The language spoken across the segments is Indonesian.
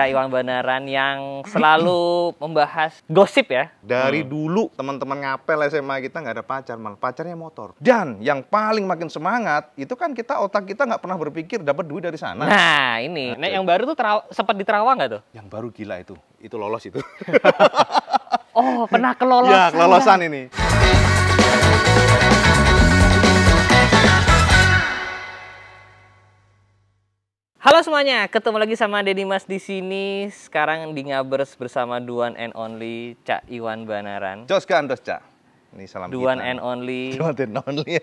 Caca Iwan yang selalu membahas gosip ya. Dari hmm. dulu teman-teman ngapel SMA kita nggak ada pacar, malah pacarnya motor. Dan yang paling makin semangat itu kan kita otak kita nggak pernah berpikir dapat duit dari sana. Nah ini, nah, yang baru tuh sempat diterawang Terawang nggak tuh? Yang baru gila itu, itu lolos itu. oh pernah kelolosan. Ya kelolosan ya. ini. Halo semuanya, ketemu lagi sama Deddy Mas di sini. Sekarang di Ngabers bersama Duan and Only Cak Iwan Banaran. Jos ke Andos Cak. Ini salam Duan and Only. Duan and Only.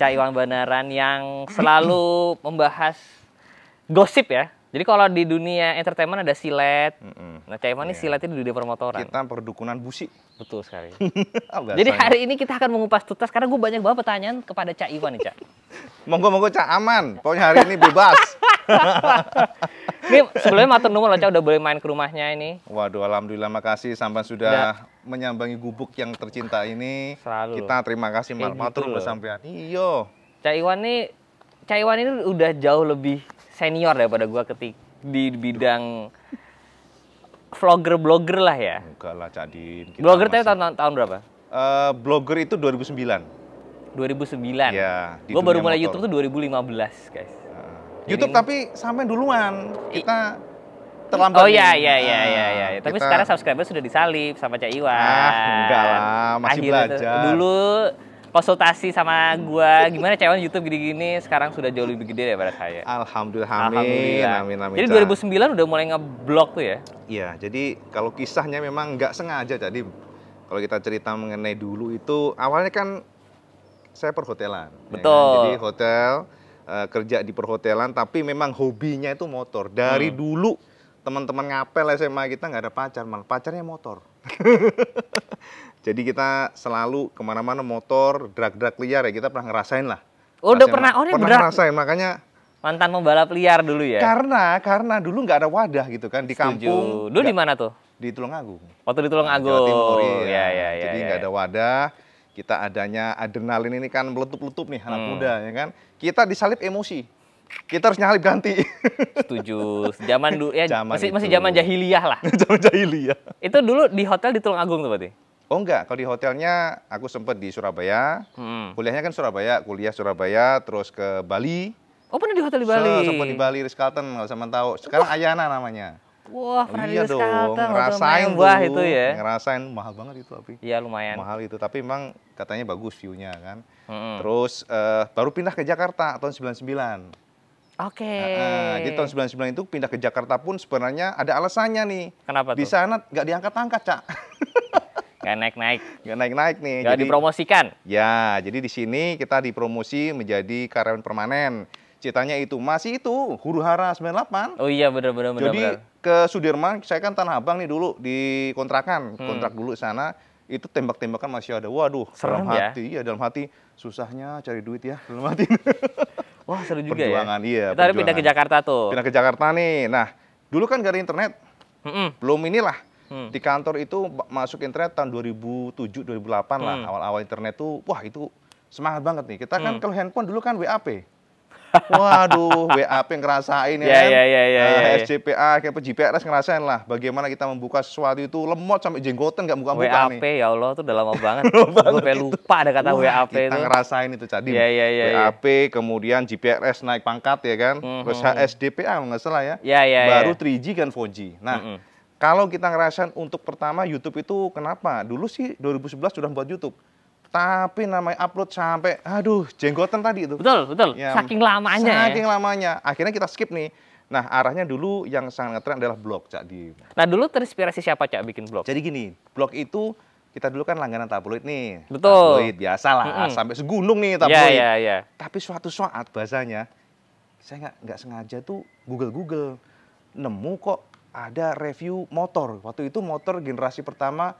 Cak Iwan Banaran yang selalu membahas gosip ya. Jadi kalau di dunia entertainment ada silet. Mm hmm Nah, Caiman yeah. ini iya. silet itu di dunia permotoran. Kita perdukunan busi. Betul sekali. Jadi hari ini kita akan mengupas tuntas karena gue banyak banget pertanyaan kepada Cak Iwan nih, Cak. monggo monggo Cak aman. Pokoknya hari ini bebas. ini sebelumnya matur nuwun loh Cak udah boleh main ke rumahnya ini. Waduh, alhamdulillah makasih sampai sudah ya. menyambangi gubuk yang tercinta ini. Selalu. Kita terima kasih eh, matur gitu sampean. Caiwan iya. Cak Iwan Cak Iwan ini udah jauh lebih senior daripada gua ketik di bidang vlogger blogger lah ya. Enggak lah, Cadin. blogger masih... tahun, tahun berapa? Uh, eh, blogger itu 2009. 2009. Iya. Gue baru mulai motor. YouTube tuh 2015 guys. Uh, YouTube tapi sampai duluan kita terlambat. Oh iya iya iya iya iya. Kita... Tapi sekarang subscriber sudah disalib sama Cak Iwan. Ah, enggak lah, masih Akhirnya belajar. Itu, dulu konsultasi sama gua gimana cewek YouTube gini-gini sekarang sudah jauh lebih gede daripada saya. Alhamdulillah. Alhamdulillah. Amin, amin, jadi 2009 udah mulai ngeblok tuh ya? Iya, jadi kalau kisahnya memang nggak sengaja jadi kalau kita cerita mengenai dulu itu awalnya kan saya perhotelan. Betul. Ya kan? Jadi hotel uh, kerja di perhotelan tapi memang hobinya itu motor. Dari hmm. dulu teman-teman ngapel SMA kita nggak ada pacar, malah pacarnya motor. Jadi kita selalu kemana-mana motor, drag-drag liar ya kita pernah ngerasain lah. Oh, udah pernah, oh, pernah drag. ngerasain makanya mantan pembalap liar dulu ya. Karena karena dulu nggak ada wadah gitu kan di Setuju. kampung. Dulu di mana tuh? Di Tulungagung. Waktu di Tulungagung. Jawa Timur ya. ya, ya, ya Jadi iya, nggak ya, ya. ada wadah. Kita adanya adrenalin ini kan meletup-letup nih anak hmm. muda ya kan. Kita disalip emosi kita harus nyalip ganti. Setuju. Zaman dulu ya zaman masih itu. masih zaman jahiliyah lah. zaman jahiliyah. Itu dulu di hotel di Tulung Agung tuh berarti. Oh enggak, kalau di hotelnya aku sempat di Surabaya. Hmm. Kuliahnya kan Surabaya, kuliah Surabaya terus ke Bali. Oh pernah di hotel di Bali? So, sempat di Bali, Ritz Carlton, kalau sama tahu. Sekarang Wah. Ayana namanya. Wah, pernah iya di Ritz Carlton. Ngerasain wah itu ya. Ngerasain mahal banget itu tapi. Iya lumayan. Mahal itu tapi memang katanya bagus view-nya kan. Hmm. Terus uh, baru pindah ke Jakarta tahun 99. Oke. Okay. Nah, jadi tahun 99 itu pindah ke Jakarta pun sebenarnya ada alasannya nih. Kenapa tuh? Di sana nggak diangkat-angkat, Cak. Gak naik-naik. Gak naik-naik nih. Gak jadi, dipromosikan. Ya, jadi di sini kita dipromosi menjadi karyawan permanen. Citanya itu masih itu huru hara 98. Oh iya benar benar benar. Jadi bener. ke Sudirman, saya kan Tanah Abang nih dulu di kontrakan, hmm. kontrak hmm. dulu sana itu tembak-tembakan masih ada. Waduh, Serem dalam ya? hati, ya dalam hati susahnya cari duit ya, dalam hati. Wah seru juga ya. perjuangan, ya. Iya, kita perjuangan. pindah ke Jakarta tuh. Pindah ke Jakarta nih. Nah, dulu kan gak ada internet, mm belum inilah. Hmm. Di kantor itu masuk internet tahun 2007 2008 lah. Hmm. Awal-awal internet tuh wah itu semangat banget nih. Kita kan hmm. kalau handphone dulu kan WAP. Waduh, WAP ngerasain ya yeah, kan? Iya, iya, iya. Ya, ah, ya, SCPA, kayak PJPRS ngerasain lah. Bagaimana kita membuka sesuatu itu lemot sampai jenggotan nggak buka-buka nih. WAP, ya Allah, itu udah lama banget. Gue pengen lupa ada kata Wah, WAP kita itu. Kita ngerasain itu, Cadim. Iya, iya, iya. Ya, WAP, kemudian GPRS naik pangkat ya kan? Mm-hmm. Terus HSDPA, mhm. nggak salah ya? Iya, iya, Baru ya. 3G kan 4G. Nah, mm-hmm. kalau kita ngerasain untuk pertama YouTube itu kenapa? Dulu sih 2011 sudah buat YouTube tapi namanya upload sampai aduh jenggotan tadi itu. Betul, betul. Ya, saking lamanya. Ya. Saking ya. lamanya. Akhirnya kita skip nih. Nah, arahnya dulu yang sangat terang adalah blog, Cak di. Nah, dulu terinspirasi siapa, Cak, bikin blog? Jadi gini, blog itu kita dulu kan langganan tabloid nih. Betul. Tabloid biasa lah, mm -hmm. sampai segunung nih tabloid. yeah, yeah, yeah. Tapi suatu saat bahasanya saya nggak nggak sengaja tuh Google-Google nemu kok ada review motor. Waktu itu motor generasi pertama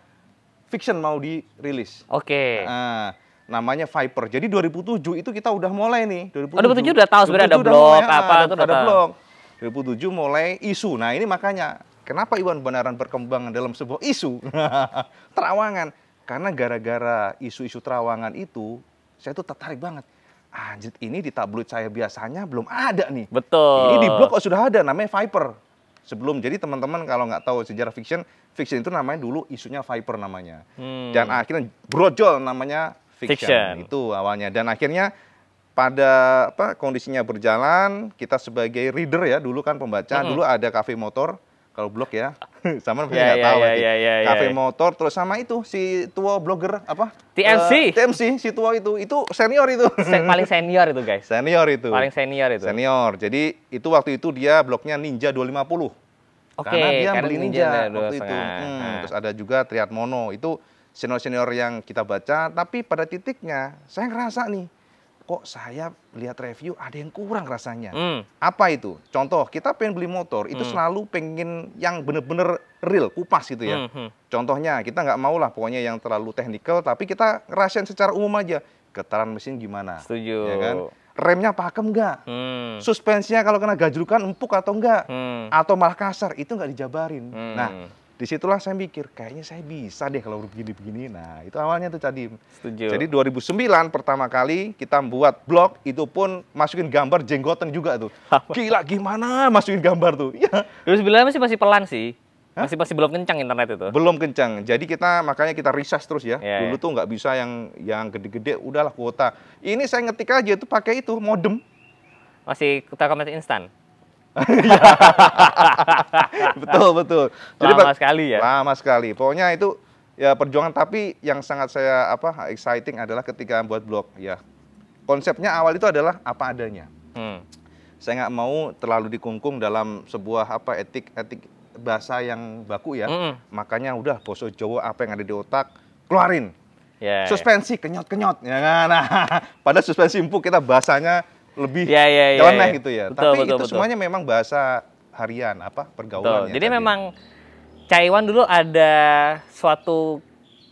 fiction mau dirilis. Oke. Okay. Nah, namanya Viper. Jadi 2007 itu kita udah mulai nih. 2007, oh, 2007 udah tahu sebenarnya ada blog apa ah, itu udah ada blog. 2007 mulai isu. Nah, ini makanya kenapa Iwan Benaran berkembang dalam sebuah isu terawangan. Karena gara-gara isu-isu terawangan itu, saya tuh tertarik banget. Anjir, ini di tabloid saya biasanya belum ada nih. Betul. Ini di blog kok sudah ada, namanya Viper sebelum. Jadi teman-teman kalau nggak tahu sejarah fiction, fiction itu namanya dulu isunya Viper namanya. Hmm. Dan akhirnya brojol namanya fiction. fiction. Itu awalnya. Dan akhirnya pada apa kondisinya berjalan, kita sebagai reader ya, dulu kan pembaca, hmm. dulu ada kafe motor kalau blog ya sama mungkin yeah, yeah, tahu yeah, yeah, yeah, yeah, kafe yeah. motor terus sama itu si tua blogger apa TMC uh, eh, TMC si tua itu itu senior itu Se paling senior itu guys senior itu paling senior itu senior jadi itu waktu itu dia blognya Ninja 250 okay, karena dia karena beli Ninja, Ninja waktu itu ah, hmm, nah. terus ada juga Mono itu senior senior yang kita baca tapi pada titiknya saya ngerasa nih kok saya lihat review ada yang kurang rasanya. Hmm. Apa itu? Contoh, kita pengen beli motor, itu hmm. selalu pengen yang bener-bener real, kupas gitu ya. Hmm. hmm. Contohnya, kita nggak mau lah pokoknya yang terlalu teknikal, tapi kita rasain secara umum aja. Getaran mesin gimana? Setuju. Ya kan? Remnya pakem nggak? Hmm. Suspensinya kalau kena gajrukan empuk atau enggak? Hmm. Atau malah kasar, itu nggak dijabarin. Hmm. Nah, disitulah saya mikir kayaknya saya bisa deh kalau begini-begini. Nah itu awalnya tuh tadi. Setuju. Jadi 2009 pertama kali kita buat blog itu pun masukin gambar jenggotan juga tuh. Gila gimana masukin gambar tuh? Ya. 2009 masih masih pelan sih. Hah? Masih masih belum kencang internet itu. Belum kencang. Jadi kita makanya kita riset terus ya. Yeah, Dulu yeah. tuh nggak bisa yang yang gede-gede udahlah kuota. Ini saya ngetik aja tuh pakai itu modem. Masih kita komet instan. Iya. betul betul. Jadi lama sekali ya. Lama sekali. Pokoknya itu ya perjuangan tapi yang sangat saya apa exciting adalah ketika buat blog ya. Konsepnya awal itu adalah apa adanya. Hmm. Saya nggak mau terlalu dikungkung dalam sebuah apa etik etik bahasa yang baku ya. Hmm. Makanya udah poso Jawa apa yang ada di otak keluarin. Yeah. Ya. Suspensi kenyot-kenyot ya kan. Nah, pada suspensi empuk kita bahasanya lebih ya, ya, ya, ya. gitu ya. Betul, Tapi betul, itu betul. semuanya memang bahasa harian apa pergaulan. Jadi tadi. Ya. memang Caiwan dulu ada suatu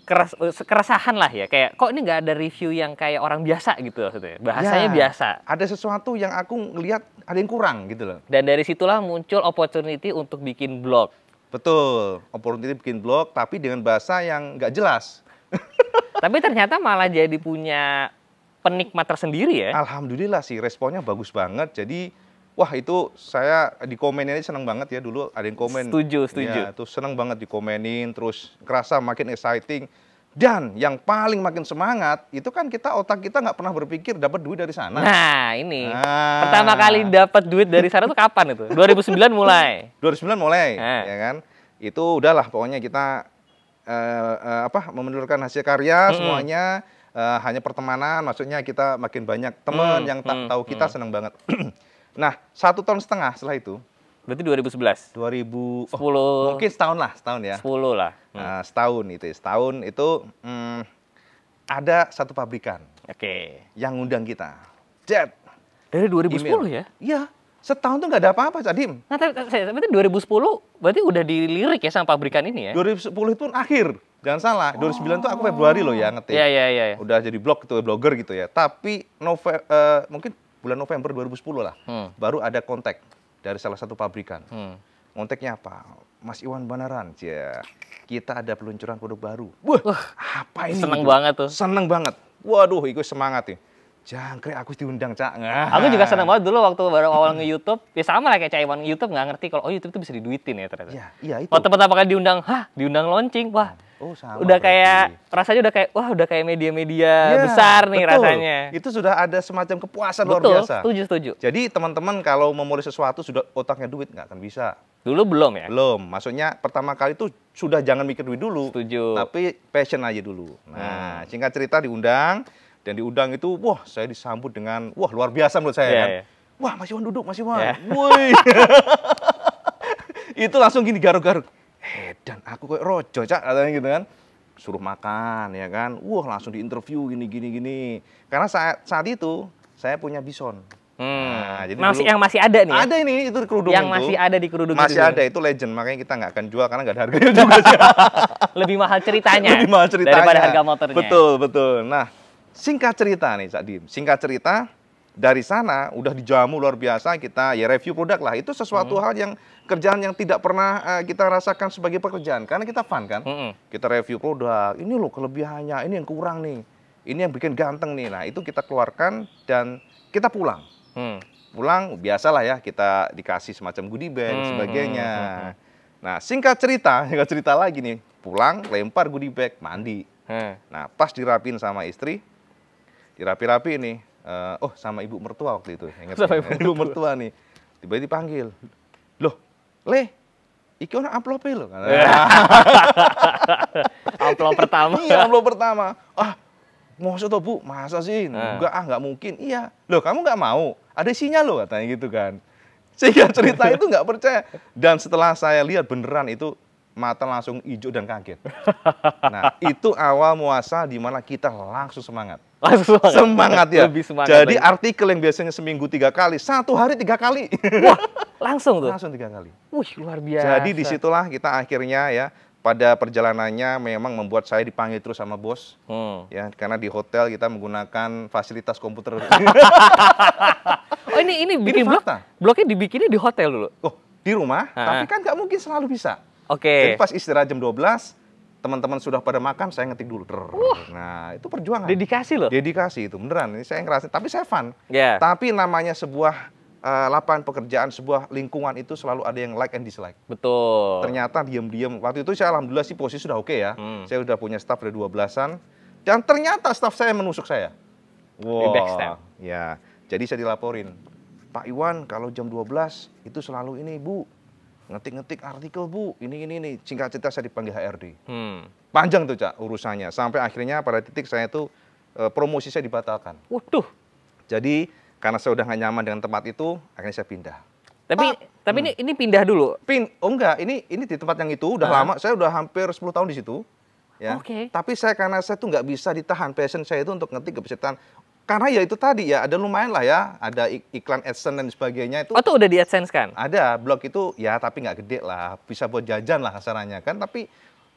kerasahan keresahan lah ya kayak kok ini nggak ada review yang kayak orang biasa gitu maksudnya bahasanya ya, biasa ada sesuatu yang aku ngelihat ada yang kurang gitu loh dan dari situlah muncul opportunity untuk bikin blog betul opportunity bikin blog tapi dengan bahasa yang nggak jelas tapi ternyata malah jadi punya penikmat tersendiri ya. Alhamdulillah sih responnya bagus banget. Jadi wah itu saya di komen ini senang banget ya dulu ada yang komen. Setuju, iya, setuju. Ya, tuh seneng banget dikomenin terus kerasa makin exciting. Dan yang paling makin semangat itu kan kita otak kita nggak pernah berpikir dapat duit dari sana. Nah ini nah. pertama kali dapat duit dari sana itu kapan itu? 2009 mulai. 2009 mulai, nah. ya kan? Itu udahlah pokoknya kita uh, uh, apa? Menelurkan hasil karya -hmm. semuanya uh, hanya pertemanan, maksudnya kita makin banyak teman hmm, yang tak hmm, tahu kita hmm. senang banget. nah, satu tahun setengah setelah itu. Berarti 2011? 2010. Oh, mungkin setahun lah, setahun ya. 10 lah. Eh, hmm. Nah, setahun itu, ya. setahun itu hmm, ada satu pabrikan. Oke. Okay. Yang ngundang kita. Jet. Dari 2010 Email. ya? Iya. Setahun tuh nggak ada apa-apa, Dim. Nah, tapi, tapi, tapi 2010 berarti udah dilirik ya sama pabrikan ini ya? 2010 itu pun akhir. Jangan salah, 2009 oh. tuh aku Februari loh ya ngetik. Iya, iya, iya. Ya. Udah jadi blog gitu, blogger gitu ya. Tapi Nove uh, mungkin bulan November 2010 lah, hmm. baru ada kontak dari salah satu pabrikan. Hmm. Kontaknya apa? Mas Iwan Banaran, ya. Kita ada peluncuran produk baru. Wah, uh, apa ini? Seneng itu? banget tuh. Seneng banget. Waduh, ikut semangat nih. Jangkrik aku diundang, Cak. Nah. Aku juga senang banget dulu waktu baru awal nge-YouTube. Ya sama lah kayak Cak Iwan nge-YouTube, nggak ngerti kalau oh YouTube itu bisa diduitin ya ternyata. Iya, iya itu. Waktu pertama kali diundang, hah diundang launching, wah Oh, sama. Udah kayak berarti. rasanya udah kayak wah udah kayak media-media ya, besar nih betul. rasanya. Itu sudah ada semacam kepuasan betul, luar biasa. tujuh tujuh Jadi teman-teman kalau memulai sesuatu sudah otaknya duit nggak akan bisa. Dulu belum ya? Belum. Maksudnya pertama kali itu sudah jangan mikir duit dulu. Setuju. Tapi passion aja dulu. Nah, hmm. singkat cerita diundang dan diundang itu wah saya disambut dengan wah luar biasa menurut saya yeah, kan. Yeah. Wah, masih mau duduk, masih mau iya. Yeah. Woi. itu langsung gini garuk-garuk edan aku kayak rojo cak katanya gitu kan suruh makan ya kan wah langsung diinterview gini gini gini karena saat saat itu saya punya bison Hmm. Nah, jadi masih dulu, yang masih ada nih. Ya? Ada ini itu kerudung yang itu. masih ada di kerudung masih itu. ada itu legend makanya kita nggak akan jual karena nggak ada harganya juga. Lebih mahal ceritanya. Lebih mahal ceritanya daripada harga motornya. Betul betul. Nah singkat cerita nih Cak Dim. Singkat cerita dari sana udah dijamu luar biasa kita ya review produk lah itu sesuatu hmm. hal yang kerjaan yang tidak pernah uh, kita rasakan sebagai pekerjaan karena kita fun kan. Mm -hmm. Kita review produk, ini loh kelebihannya, ini yang kurang nih. Ini yang bikin ganteng nih. Nah, itu kita keluarkan dan kita pulang. Mm. Pulang biasalah ya kita dikasih semacam goodie bag mm -hmm. sebagainya. Mm -hmm. Nah, singkat cerita, singkat cerita lagi nih. Pulang, lempar goodie bag, mandi. mm. Nah, pas dirapin sama istri, dirapi-rapi ini. Uh, eh, oh, sama ibu mertua waktu itu. Ingat sama ibu mertua nih. Tiba-tiba dipanggil leh iki orang amplop lho kan. Iya. amplop pertama. iya, amplop pertama. Ah, mau tuh Bu, masa sih? Nah. Enggak ah, enggak mungkin. Iya. Loh, kamu enggak mau. Ada isinya loh katanya gitu kan. Sehingga cerita itu enggak percaya. Dan setelah saya lihat beneran itu mata langsung hijau dan kaget. Nah, itu awal muasa di mana kita langsung semangat. Langsung semangat. Semangat ya. Lebih semangat Jadi lagi. artikel yang biasanya seminggu tiga kali, satu hari tiga kali. Wah, Langsung tuh? Langsung tiga kali. Wih, luar biasa. Jadi disitulah kita akhirnya ya, pada perjalanannya memang membuat saya dipanggil terus sama bos. Hmm. Ya, karena di hotel kita menggunakan fasilitas komputer. oh, ini ini bikin ini blok. Bloknya dibikinnya di hotel dulu. Oh, di rumah, ha. tapi kan nggak mungkin selalu bisa. Oke. Okay. Jadi pas istirahat jam 12, teman-teman sudah pada makan, saya ngetik dulu. Uh. Nah, itu perjuangan. Dedikasi loh. Dedikasi itu beneran. Ini saya ngerasa, tapi saya fun. Yeah. Tapi namanya sebuah uh, lapangan pekerjaan sebuah lingkungan itu selalu ada yang like and dislike. Betul. Ternyata diam-diam waktu itu saya alhamdulillah sih posisi sudah oke okay ya. Hmm. Saya sudah punya staff dari 12-an dan ternyata staff saya menusuk saya. Wow. Di Ya. Jadi saya dilaporin. Pak Iwan kalau jam 12 itu selalu ini Bu ngetik-ngetik artikel bu ini ini ini singkat cerita saya dipanggil HRD hmm. panjang tuh cak urusannya sampai akhirnya pada titik saya itu eh, promosi saya dibatalkan waduh jadi karena saya udah nggak nyaman dengan tempat itu, akhirnya saya pindah. Tapi ah. tapi hmm. ini ini pindah dulu. Pin oh enggak, ini ini di tempat yang itu udah ah. lama, saya udah hampir 10 tahun di situ. Ya. Okay. Tapi saya karena saya tuh nggak bisa ditahan passion saya itu untuk ngetik kebesetan. Karena ya itu tadi ya ada lumayan lah ya, ada iklan AdSense dan sebagainya itu. Oh, tuh udah di AdSense kan? Ada, blog itu ya tapi nggak gede lah, bisa buat jajan lah kasarannya kan, tapi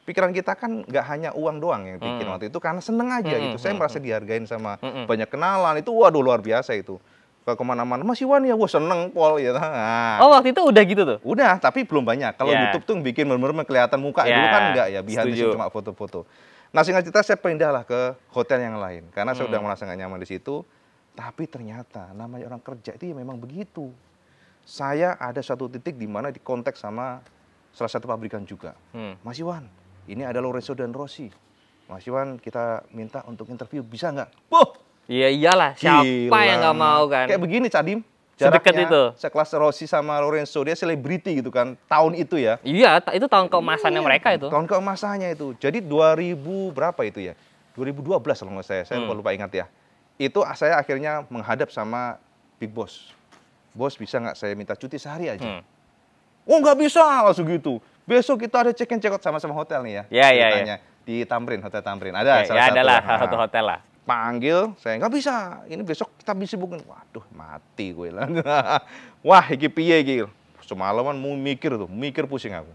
pikiran kita kan nggak hanya uang doang yang bikin hmm. waktu itu karena seneng aja gitu. hmm, gitu. Saya hmm, merasa hmm. dihargain sama hmm, banyak kenalan itu waduh luar biasa itu ke kemana-mana masih Iwan ya gue seneng Pol ya nah. oh waktu itu udah gitu tuh udah tapi belum banyak kalau yeah. YouTube tuh bikin bener-bener kelihatan muka yeah. dulu kan ya, enggak ya bihan itu cuma foto-foto nah singkat cerita saya pindahlah ke hotel yang lain karena hmm. saya udah hmm. merasa gak nyaman di situ tapi ternyata namanya orang kerja itu ya memang begitu saya ada satu titik di mana di konteks sama salah satu pabrikan juga hmm. Mas Iwan ini ada Lorenzo dan Rossi Mas Iwan kita minta untuk interview bisa nggak? Boh, Iya iyalah, siapa Gila. yang nggak mau kan? Kayak begini Cadim, jaraknya Sedekat itu. sekelas Rossi sama Lorenzo dia selebriti gitu kan tahun itu ya. Iya, itu tahun keemasannya iya, mereka itu. Tahun keemasannya itu. Jadi 2000 berapa itu ya? 2012 kalau nggak saya, saya hmm. lupa ingat ya. Itu saya akhirnya menghadap sama Big Boss. Bos bisa nggak saya minta cuti sehari aja? Hmm. Oh nggak bisa langsung gitu. Besok kita ada check in check out sama-sama hotel nih ya. Iya iya. iya. Di Tamrin, Hotel Tamrin. Ada ya, salah ya, satu. Ya ada lah, nah. satu hotel lah panggil, saya nggak bisa. Ini besok kita bisa bukan Waduh, mati gue lah. Wah, iki piye iki? Semalaman mau mikir tuh, mikir pusing aku.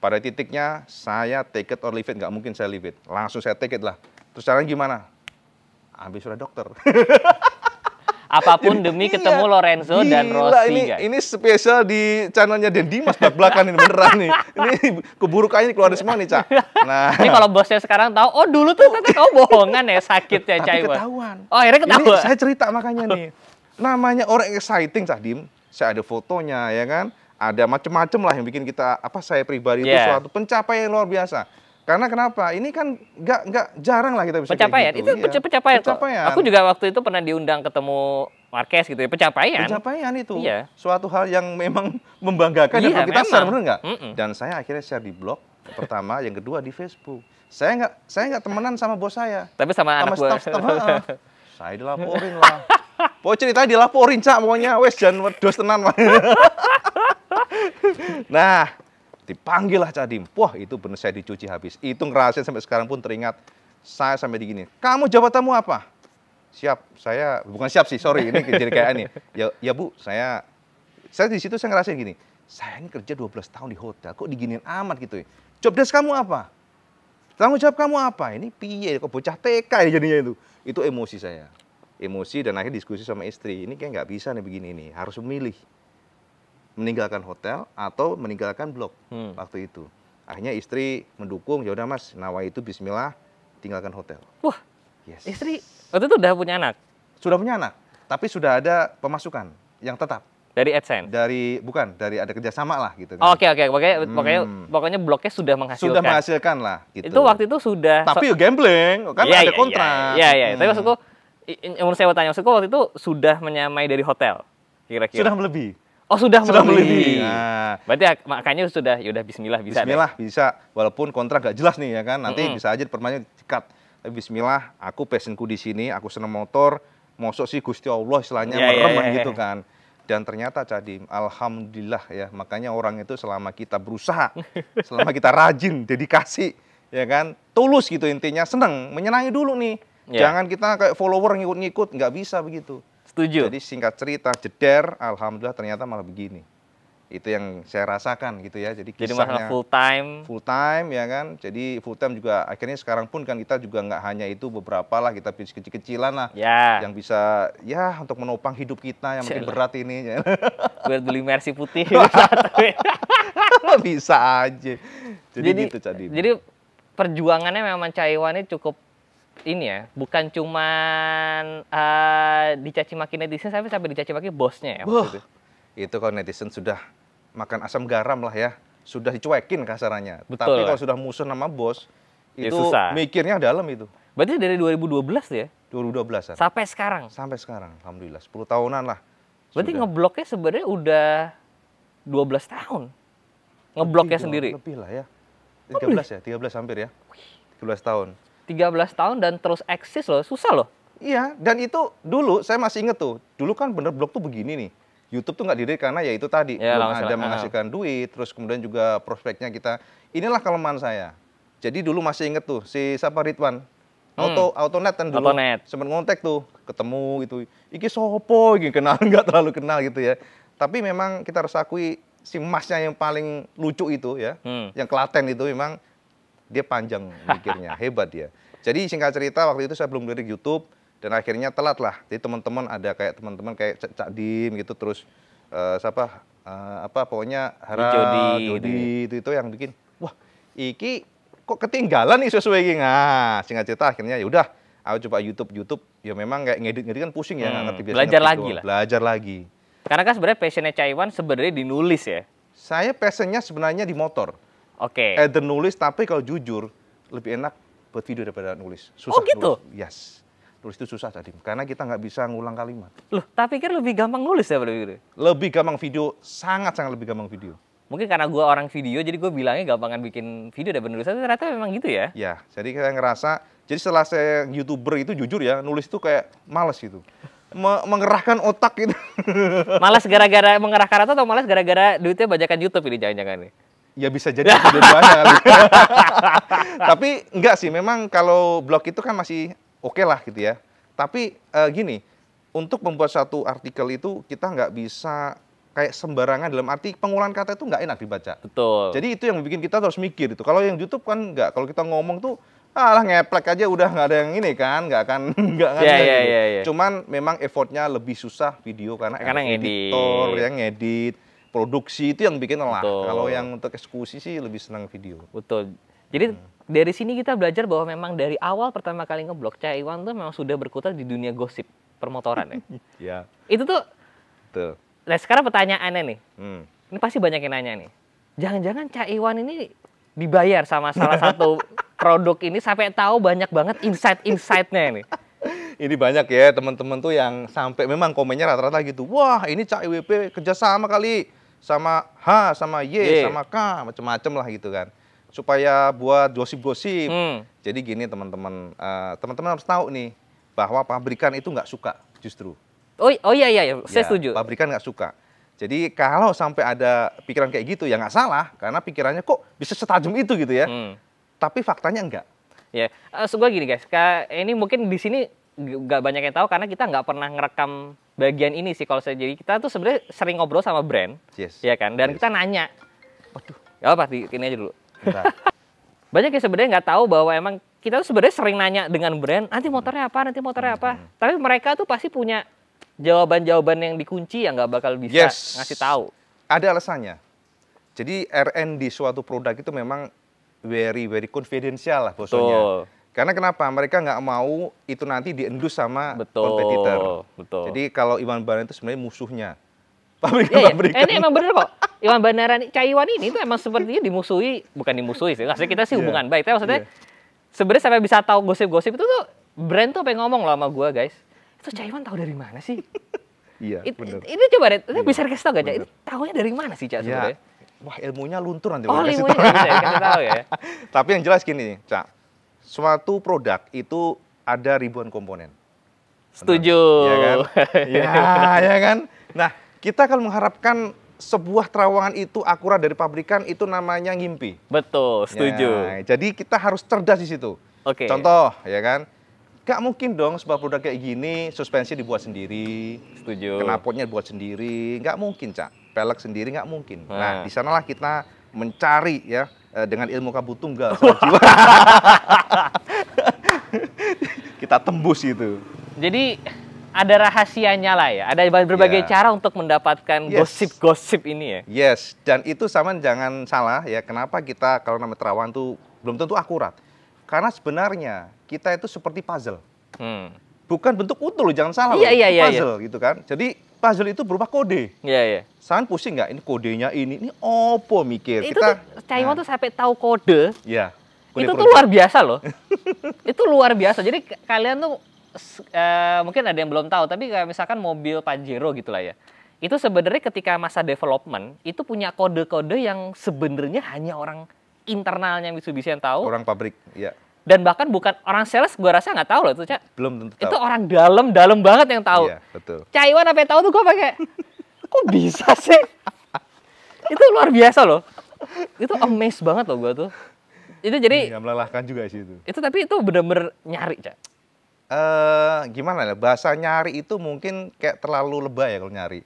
Pada titiknya saya take it or leave it, nggak mungkin saya leave it. Langsung saya take it lah. Terus sekarang gimana? Ambil surat dokter. apapun demi iya. ketemu Lorenzo gila, dan Rossi ini, guys. ini spesial di channelnya Den Dimas belak-belakan ini beneran nih ini keburukannya keluar semua nih Cak nah ini kalau bosnya sekarang tahu oh dulu tuh ternyata oh bohongan ya sakit ya Cak ketahuan oh akhirnya ketahuan ini saya cerita makanya nih namanya orang exciting Cak Dim saya ada fotonya ya kan ada macam-macam lah yang bikin kita apa saya pribadi yeah. itu iya. suatu pencapaian yang luar biasa karena kenapa? Ini kan nggak nggak jarang lah kita bisa pencapaian. Gitu. Itu iya. pencapaian. pencapaian. Kok. Aku juga waktu itu pernah diundang ketemu Marquez gitu ya, pencapaian. Pencapaian itu. Iya. Suatu hal yang memang membanggakan iya, kita memang. share benar Mm -mm. Dan saya akhirnya share di blog pertama, yang kedua di Facebook. Saya nggak saya nggak temenan sama bos saya. Tapi sama, sama anak staff, staff, Saya dilaporin lah. Pokoknya ceritanya dilaporin, Cak, pokoknya. Wes, jangan wedos tenan. nah, Dipanggil dipanggillah Cadim. Wah, itu benar saya dicuci habis. Itu ngerasain sampai sekarang pun teringat saya sampai di gini. Kamu jabatanmu apa? Siap, saya bukan siap sih, sorry ini jadi kayak ini. Ya, ya Bu, saya saya di situ saya ngerasain gini. Saya ini kerja 12 tahun di hotel, kok diginin amat gitu ya. Job desk kamu apa? Tanggung jawab kamu apa? Ini piye kok bocah TK ya jadinya itu. Itu emosi saya. Emosi dan akhirnya diskusi sama istri. Ini kayak nggak bisa nih begini nih, harus memilih meninggalkan hotel atau meninggalkan blok hmm. waktu itu. Akhirnya istri mendukung, ya Mas, Nawa itu bismillah tinggalkan hotel. Wah. Yes. Istri waktu itu udah punya anak. Sudah punya anak, tapi sudah ada pemasukan yang tetap. Dari AdSense? Dari bukan, dari ada kerjasama lah gitu. oh, Oke oke, pokoknya hmm. pokoknya pokoknya bloknya sudah menghasilkan. Sudah menghasilkan lah. Gitu. Itu waktu itu sudah. Tapi so, gambling, kan yeah, ada kontra Iya iya. yeah. Iya. Hmm. Tapi maksudku, menurut saya tanya maksudku waktu itu sudah menyamai dari hotel, kira-kira. Sudah melebih. Oh sudah, sudah melebih. Nah. nah. Berarti makanya sudah yaudah Bismillah bisa. Bismillah deh. bisa, walaupun kontrak gak jelas nih ya kan. Nanti mm -hmm. bisa aja permainnya dikat. Tapi Bismillah, aku passionku di sini, aku seneng motor. Mosok sih Gusti Allah istilahnya yeah, iya, merem yeah, iya, yeah. gitu kan. Dan ternyata Cadim, alhamdulillah ya. Makanya orang itu selama kita berusaha, selama kita rajin, dedikasi, ya kan, tulus gitu intinya, seneng, menyenangi dulu nih. Yeah. Jangan kita kayak follower ngikut-ngikut, nggak bisa begitu Setuju. Jadi singkat cerita, jeder, alhamdulillah ternyata malah begini. Itu yang saya rasakan gitu ya. Jadi Jadi masalah full time. Full time ya kan. Jadi full time juga akhirnya sekarang pun kan kita juga nggak hanya itu beberapa lah kita bisnis kecil-kecilan lah. Ya. Yang bisa ya untuk menopang hidup kita yang makin berat ini. Ya. Gue beli mercy putih. bisa aja. Jadi, jadi gitu Cadi. Jadi perjuangannya memang Caiwan ini cukup ini ya, bukan cuman uh, dicaci maki netizen tapi sampai dicaci maki bosnya ya Buh, itu. kalau netizen sudah makan asam garam lah ya, sudah dicuekin kasarannya. Betul tapi kalau sudah musuh nama bos ya, itu ya, susah. mikirnya dalam itu. Berarti dari 2012 ya? 2012 an Sampai sekarang. Sampai sekarang, alhamdulillah 10 tahunan lah. Berarti ngebloknya sebenarnya udah 12 tahun. Ngebloknya sendiri. Lebih lah ya. 13 oh, ya, 13 hampir ya. 13 tahun. 13 tahun dan terus eksis loh, susah loh. Iya, dan itu dulu saya masih inget tuh, dulu kan bener blog tuh begini nih. YouTube tuh nggak diri karena ya itu tadi ya, belum ada menghasilkan uh. duit, terus kemudian juga prospeknya kita. Inilah kelemahan saya. Jadi dulu masih inget tuh si siapa Ridwan, hmm. auto hmm. net kan dulu net sempat ngontek tuh ketemu gitu iki sopo iki kenal nggak terlalu kenal gitu ya tapi memang kita harus akui si masnya yang paling lucu itu ya hmm. yang kelaten itu memang dia panjang mikirnya hebat dia jadi singkat cerita waktu itu saya belum lirik YouTube dan akhirnya telat lah. Jadi teman-teman ada kayak teman-teman kayak Cak, Cak Dim gitu terus uh, siapa uh, apa pokoknya Hara Jody, gitu ya. Jody itu, itu yang bikin wah iki kok ketinggalan nih sesuai iki nah singkat cerita akhirnya ya udah aku coba YouTube YouTube ya memang kayak ngedit ngedit kan pusing ya hmm, ngerti biasanya belajar lagi gitu. lah belajar lagi karena kan sebenarnya passionnya Caiwan sebenarnya dinulis ya saya passionnya sebenarnya di motor oke okay. eh nulis tapi kalau jujur lebih enak buat video daripada nulis. Oh, susah oh gitu? Nulis. Yes. Nulis itu susah tadi, karena kita nggak bisa ngulang kalimat. Loh, tapi pikir lebih gampang nulis ya pada video? Lebih gampang video, sangat-sangat lebih gampang video. Mungkin karena gue orang video, jadi gue bilangnya gampangan bikin video daripada nulis, tapi ternyata memang gitu ya? Ya, jadi saya ngerasa, jadi setelah saya YouTuber itu jujur ya, nulis itu kayak males gitu. Me mengerahkan otak gitu. malas gara-gara mengerahkan otak atau malas gara-gara duitnya bajakan YouTube ini jangan-jangan nih? ya bisa jadi dua-duanya. Gitu. Tapi enggak sih, memang kalau blog itu kan masih oke okay lah gitu ya. Tapi uh, gini, untuk membuat satu artikel itu kita nggak bisa kayak sembarangan dalam arti pengulangan kata itu nggak enak dibaca. Betul. Jadi itu yang bikin kita terus mikir itu. Kalau yang YouTube kan nggak. Kalau kita ngomong tuh alah ngeplek aja udah nggak ada yang ini kan nggak akan nggak yeah, yeah, yeah, yeah. cuman memang effortnya lebih susah video karena, karena yang editor edit. yang ngedit produksi itu yang bikin lelah. Kalau yang untuk eksekusi sih lebih senang video. Betul. Jadi hmm. dari sini kita belajar bahwa memang dari awal pertama kali ngeblok Cai Caiwan tuh memang sudah berkutat di dunia gosip permotoran ya. Iya. Itu tuh. Betul. Nah sekarang pertanyaannya nih. Hmm. Ini pasti banyak yang nanya nih. Jangan-jangan Cai Caiwan ini dibayar sama salah satu produk ini sampai tahu banyak banget insight-insightnya ini. ini banyak ya teman-teman tuh yang sampai memang komennya rata-rata gitu. Wah, ini Cak IWP kerjasama kali sama H sama Y, y. sama K macam-macam lah gitu kan supaya buat gosip-gosip hmm. jadi gini teman-teman uh, teman-teman harus tahu nih bahwa pabrikan itu nggak suka justru oh oh iya iya, iya. Ya, saya setuju pabrikan nggak suka jadi kalau sampai ada pikiran kayak gitu ya nggak salah karena pikirannya kok bisa setajam itu gitu ya hmm. tapi faktanya enggak ya yeah. uh, gini guys ini mungkin di sini nggak banyak yang tahu karena kita nggak pernah ngerekam bagian ini sih kalau saya jadi kita tuh sebenarnya sering ngobrol sama brand, yes. ya kan, dan yes. kita nanya, waduh, ya apa ini aja dulu. Banyak yang sebenarnya nggak tahu bahwa emang kita tuh sebenarnya sering nanya dengan brand, nanti motornya apa, nanti motornya apa, hmm. tapi mereka tuh pasti punya jawaban-jawaban yang dikunci yang nggak bakal bisa yes. ngasih tahu. Ada alasannya. Jadi RN di suatu produk itu memang very very confidential lah bosnya. Karena kenapa? Mereka nggak mau itu nanti diendus sama betul, kompetitor. Betul. Jadi kalau Iwan Banaran itu sebenarnya musuhnya. Pabrikan-pabrikan. Ya, ya. Eh, ini emang benar kok. Iwan Banaran, Caiwan ini itu emang sepertinya dimusuhi, bukan dimusuhi sih. Maksudnya kita sih iya. hubungan yeah. baik. Tapi maksudnya yeah. sebenarnya sampai bisa tahu gosip-gosip itu tuh brand tuh apa yang ngomong loh sama gue guys. Itu Caiwan tahu dari mana sih? Iya, yeah, benar. Ini coba deh, ini iya, bisa dikasih tau gak? Bener. Ini tahunya dari mana sih, Cak? Ya. Wah, ilmunya luntur nanti. Oh, ilmunya tahu. ya, tahu ya. Tapi yang jelas gini, Cak suatu produk itu ada ribuan komponen. Setuju. Iya kan? Iya, ya kan? Nah, kita akan mengharapkan sebuah terawangan itu akurat dari pabrikan itu namanya ngimpi. Betul, ya, setuju. Ya, jadi kita harus cerdas di situ. Oke. Okay. Contoh, ya kan? Gak mungkin dong sebuah produk kayak gini suspensi dibuat sendiri. Setuju. Kenapotnya dibuat sendiri, nggak mungkin cak. Pelek sendiri nggak mungkin. Nah, nah di sanalah kita mencari ya uh, dengan ilmu kabut tunggal kita tembus itu. Jadi ada rahasianya lah ya, ada berbagai yeah. cara untuk mendapatkan gosip-gosip yes. ini ya. Yes, dan itu sama jangan salah ya, kenapa kita kalau nama terawan tuh belum tentu akurat. Karena sebenarnya kita itu seperti puzzle. Hmm. Bukan bentuk utuh loh, jangan salah. Iya, loh. iya, iya, iya. Puzzle iya. gitu kan. Jadi puzzle itu berupa kode. Iya, yeah, iya. Yeah. Sangat pusing nggak? Ini kodenya ini, ini opo mikir. Itu kita, tuh, Caimin nah. tuh sampai tahu kode. Iya. Yeah. itu tuh luar biasa loh. itu luar biasa. Jadi kalian tuh uh, mungkin ada yang belum tahu, tapi kayak misalkan mobil Pajero gitu lah ya. Itu sebenarnya ketika masa development itu punya kode-kode yang sebenarnya hanya orang internalnya Mitsubishi yang tahu. Orang pabrik, ya dan bahkan bukan orang sales gue rasa nggak tahu loh itu cak belum tentu tahu. itu orang dalam dalam banget yang tahu iya, betul caiwan apa yang tahu tuh gue pakai kok bisa sih itu luar biasa loh itu amazed banget loh gue tuh itu jadi ya, melelahkan juga sih itu itu tapi itu bener-bener nyari cak eh uh, gimana ya bahasa nyari itu mungkin kayak terlalu lebay ya kalau nyari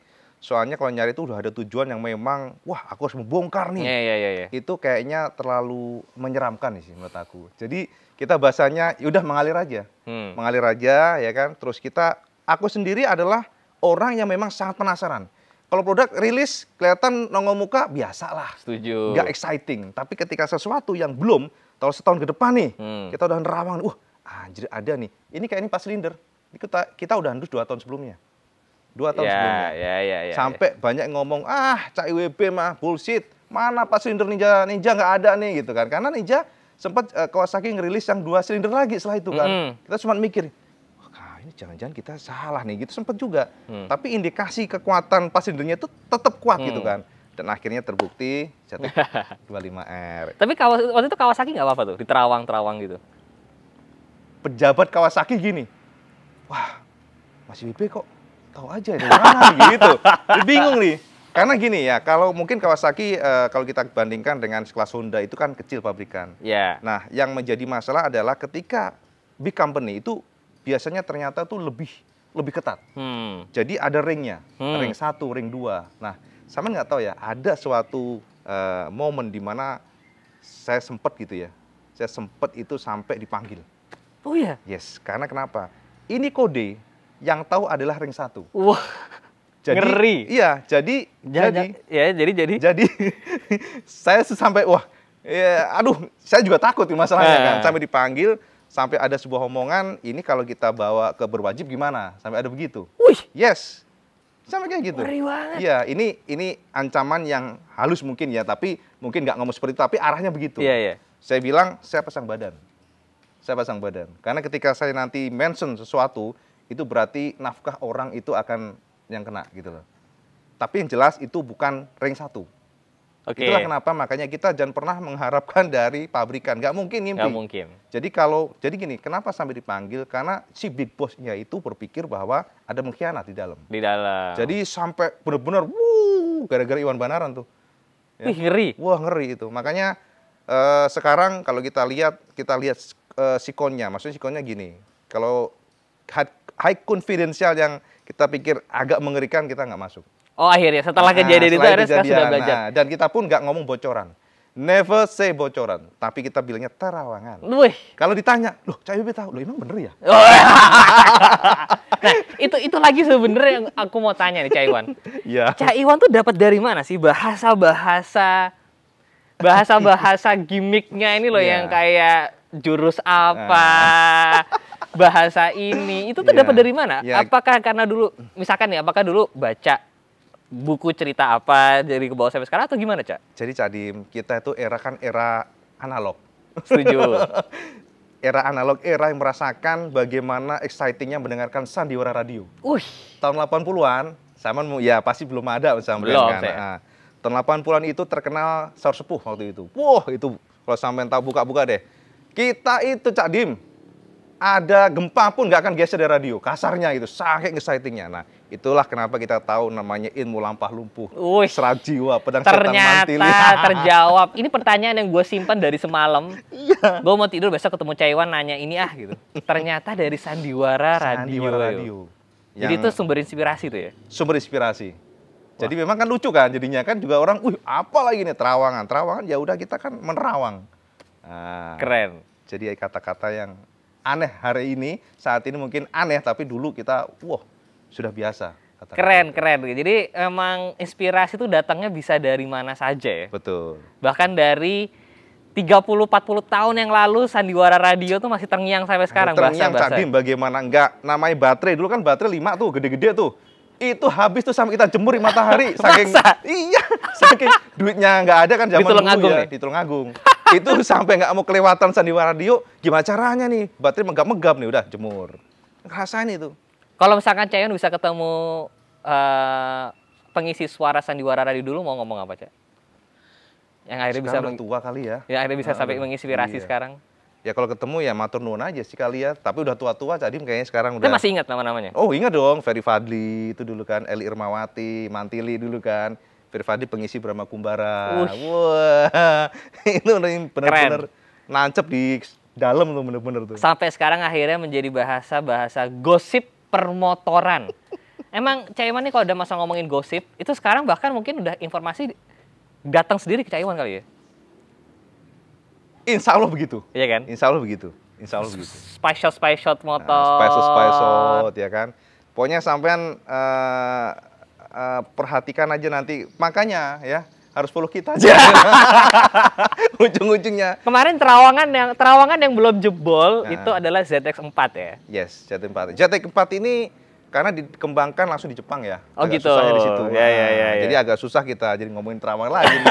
Soalnya kalau nyari itu udah ada tujuan yang memang, wah aku harus membongkar nih. Yeah, yeah, yeah, yeah. Itu kayaknya terlalu menyeramkan sih menurut aku. Jadi kita bahasanya, ya udah mengalir aja, hmm. mengalir aja ya kan. Terus kita, aku sendiri adalah orang yang memang sangat penasaran. Kalau produk rilis kelihatan nongol muka biasa lah, setuju. Gak exciting. Tapi ketika sesuatu yang belum, kalau setahun ke depan nih, hmm. kita udah nerawang, uh anjir ada nih. Ini kayak ini pas silinder. kita, kita udah handus dua tahun sebelumnya dua tahun yeah, sebelumnya. Yeah, yeah, yeah, Sampai yeah. banyak ngomong, ah Cak IWB mah bullshit, mana pas silinder Ninja Ninja nggak ada nih gitu kan. Karena Ninja sempat uh, eh, Kawasaki ngerilis yang dua silinder lagi setelah itu kan. Mm Kita cuma mikir, wah ini jangan-jangan kita salah nih gitu sempat juga. Mm. Tapi indikasi kekuatan pas silindernya itu tetap kuat gitu mm. gitu kan. Dan akhirnya terbukti dua 25R. Tapi waktu itu Kawasaki nggak apa-apa tuh, di terawang-terawang gitu? Pejabat Kawasaki gini, wah masih IWB kok tahu aja dari mana gitu. Bingung nih. Karena gini ya, kalau mungkin Kawasaki e, kalau kita bandingkan dengan kelas Honda itu kan kecil pabrikan. Yeah. Nah, yang menjadi masalah adalah ketika big company itu biasanya ternyata tuh lebih lebih ketat. Hmm. Jadi ada ringnya, hmm. ring satu, ring dua. Nah, sama nggak tahu ya, ada suatu uh, momen di mana saya sempat gitu ya, saya sempat itu sampai dipanggil. Oh ya? Yes, karena kenapa? Ini kode yang tahu adalah ring satu. Wah. Jadi, ngeri. Iya, jadi ja, ya, jadi ya, ya jadi jadi jadi saya sampai wah ya aduh saya juga takut masalahnya kan eh. sampai dipanggil sampai ada sebuah omongan ini kalau kita bawa ke berwajib gimana sampai ada begitu. Wih. Yes. Sampai kayak gitu. Ngeri banget. Iya, ini ini ancaman yang halus mungkin ya, tapi mungkin nggak ngomong seperti itu, tapi arahnya begitu. Iya, iya. Saya bilang saya pasang badan. Saya pasang badan. Karena ketika saya nanti mention sesuatu, itu berarti nafkah orang itu akan yang kena gitu loh. Tapi yang jelas itu bukan ring satu. Okay. Itulah kenapa makanya kita jangan pernah mengharapkan dari pabrikan. Gak mungkin ngimpi. Gak mungkin. Jadi kalau jadi gini, kenapa sampai dipanggil? Karena si big bossnya itu berpikir bahwa ada mengkhianat di dalam. Di dalam. Jadi sampai benar-benar wuh gara-gara Iwan Banaran tuh. Ya. Wih ngeri. Wah ngeri itu. Makanya eh, sekarang kalau kita lihat kita lihat eh, sikonnya, maksudnya sikonnya gini. Kalau high confidential yang kita pikir agak mengerikan kita nggak masuk. Oh akhirnya setelah nah, kejadian itu akhirnya kejadian, sudah belajar. Nah, dan kita pun nggak ngomong bocoran. Never say bocoran, tapi kita bilangnya terawangan. Wih. Kalau ditanya, loh Cak Yubi tahu, loh emang bener ya? Oh. nah, itu itu lagi sebenarnya yang aku mau tanya nih Cak Iwan. Iya. Cak Iwan tuh dapat dari mana sih bahasa-bahasa bahasa-bahasa gimmicknya ini loh ya. yang kayak jurus apa? Nah bahasa ini itu tuh yeah. dapat dari mana? Yeah. Apakah karena dulu misalkan ya apakah dulu baca buku cerita apa dari ke bawah sampai sekarang atau gimana, Cak? Jadi Cadim, kita itu era kan era analog. Setuju. era analog, era yang merasakan bagaimana excitingnya mendengarkan sandiwara radio. Uh. Tahun 80-an, sama ya pasti belum ada sama belum, kan. Ya. Nah, tahun 80-an itu terkenal saur sepuh waktu itu. Wah, itu kalau sampai tahu buka-buka deh. Kita itu Cak Dim, ada gempa pun nggak akan geser dari radio. Kasarnya gitu, saking ngesightingnya. Nah, itulah kenapa kita tahu namanya ilmu lampah lumpuh. Wih, serat jiwa, pedang ternyata setan mantili. terjawab. Ini pertanyaan yang gue simpan dari semalam. Iya. gue mau tidur besok ketemu Caiwan nanya ini ah gitu. Ternyata dari sandiwara radio. Sandiwara radio. Yang... Jadi itu sumber inspirasi tuh ya? Sumber inspirasi. Wah. Jadi memang kan lucu kan, jadinya kan juga orang, wih apa lagi nih terawangan, terawangan ya udah kita kan menerawang. Nah, Keren. Jadi kata-kata yang aneh hari ini saat ini mungkin aneh tapi dulu kita wah sudah biasa keren keren jadi emang inspirasi itu datangnya bisa dari mana saja ya betul bahkan dari 30-40 tahun yang lalu sandiwara radio tuh masih terngiang sampai sekarang. Terngiang bahasa, bagaimana enggak namanya baterai dulu kan baterai lima tuh gede-gede tuh itu habis tuh sama kita jemur di matahari saking Masa? iya saking duitnya enggak ada kan zaman di dulu ya, nih. Ya? di Tulungagung itu sampai nggak mau kelewatan sandiwara radio, gimana caranya nih? Baterai megap-megap nih, udah jemur. Rasain itu. Kalau misalkan Cayon bisa ketemu uh, pengisi suara sandiwara radio dulu mau ngomong apa, Cak? Yang akhirnya sekarang bisa tua kali ya. Yang akhirnya bisa nah, sampai menginspirasi iya. sekarang. Ya kalau ketemu ya matur nuwun aja sih kali ya. Tapi udah tua-tua jadi kayaknya sekarang udah. Kita masih ingat nama-namanya. Oh, ingat dong, Ferry Fadli itu dulu kan, Eli Irmawati, Mantili dulu kan. Firfadi pengisi Brahma Kumbara. Wah, Wah, itu benar-benar nancep di dalam tuh benar-benar tuh. Sampai sekarang akhirnya menjadi bahasa-bahasa gosip permotoran. Emang Caiman nih kalau udah masa ngomongin gosip, itu sekarang bahkan mungkin udah informasi datang sendiri ke Caiman kali ya? Insya Allah begitu. Iya kan? Insya Allah begitu. Insya Allah begitu. Special special nah, motor. Nah, special special ya kan. Pokoknya sampean eh, Eh, perhatikan aja nanti makanya ya harus follow kita aja. Ujung-ujungnya. Kemarin terawangan yang terawangan yang belum jebol nah. itu adalah ZX4 ya. Yes, ZX4. ZX4 ini karena dikembangkan langsung di Jepang ya. Oh agak gitu. Susahnya di situ. Ya, ya, ya, nah, ya. Jadi agak susah kita jadi ngomongin terawangan lagi.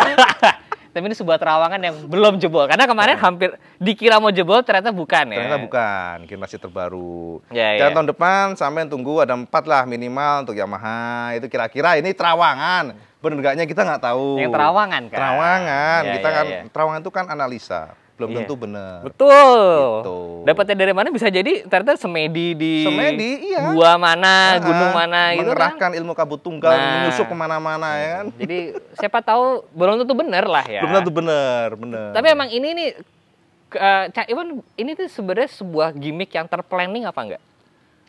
tapi ini sebuah terawangan yang belum jebol karena kemarin iya. hampir dikira mau jebol ternyata bukan ya ternyata bukan generasi terbaru ya, dan ya. tahun depan sampai tunggu ada empat lah minimal untuk Yamaha itu kira-kira ini terawangan benar enggaknya kita nggak tahu yang terawangan kan terawangan ya, kita ya, kan ya. terawangan itu kan analisa belum iya. tentu benar. Betul. Gitu. Dapatnya dari mana bisa jadi ternyata semedi di semedi, iya. gua mana, nah, gunung mana gitu kan. Mengerahkan kan? ilmu kabut tunggal, nah, menyusup kemana-mana ya kan. Iya. Jadi siapa tahu belum tentu benar lah ya. Belum tentu benar, benar. Tapi emang ini nih uh, eh, Cak Iwan ini tuh sebenarnya sebuah gimmick yang terplanning apa enggak?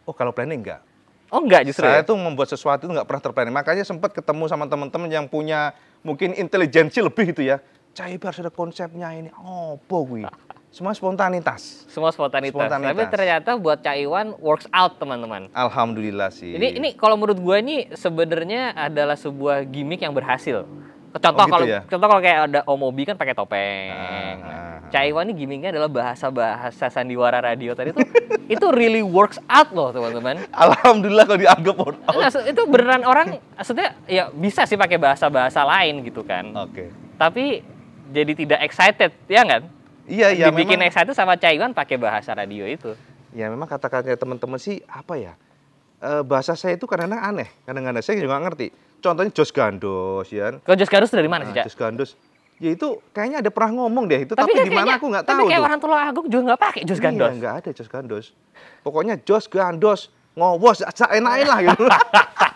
Oh kalau planning enggak. Oh enggak justru Saya ya? tuh membuat sesuatu itu enggak pernah terplanning. Makanya sempat ketemu sama teman-teman yang punya mungkin intelijensi lebih gitu ya cahaya harus ada konsepnya ini. Oh, gue. Semua spontanitas. Semua spontanitas. spontanitas. Tapi ternyata buat Cak Iwan works out teman-teman. Alhamdulillah sih. Ini ini kalau menurut gue ini sebenarnya adalah sebuah gimmick yang berhasil. Contoh oh, gitu kalau ya? contoh kalau kayak ada Omobi kan pakai topeng. Ah, ah, ah, ah. Cak Iwan ini gimmicknya adalah bahasa-bahasa sandiwara radio tadi tuh itu really works out loh teman-teman. Alhamdulillah kalau dianggap out. Nah, itu beneran orang maksudnya ya bisa sih pakai bahasa-bahasa lain gitu kan. Oke. Okay. Tapi jadi tidak excited, ya kan? Iya, iya. Dibikin memang, excited sama Caiwan pakai bahasa radio itu. Ya memang kata-katanya teman-teman sih apa ya? E, bahasa saya itu kadang-kadang aneh, kadang-kadang saya juga nggak ngerti. Contohnya Jos Gandos, ya. Kan? Kalau Jos Gandos dari mana sih, ah, Jos Gandos ya itu kayaknya ada pernah ngomong deh itu tapi, tapi kan di mana aku nggak tahu tapi kayak tuh. orang tua aku juga nggak pakai jos iya, gandos iya, nggak ada jos gandos pokoknya jos gandos ngobos, enak lah gitu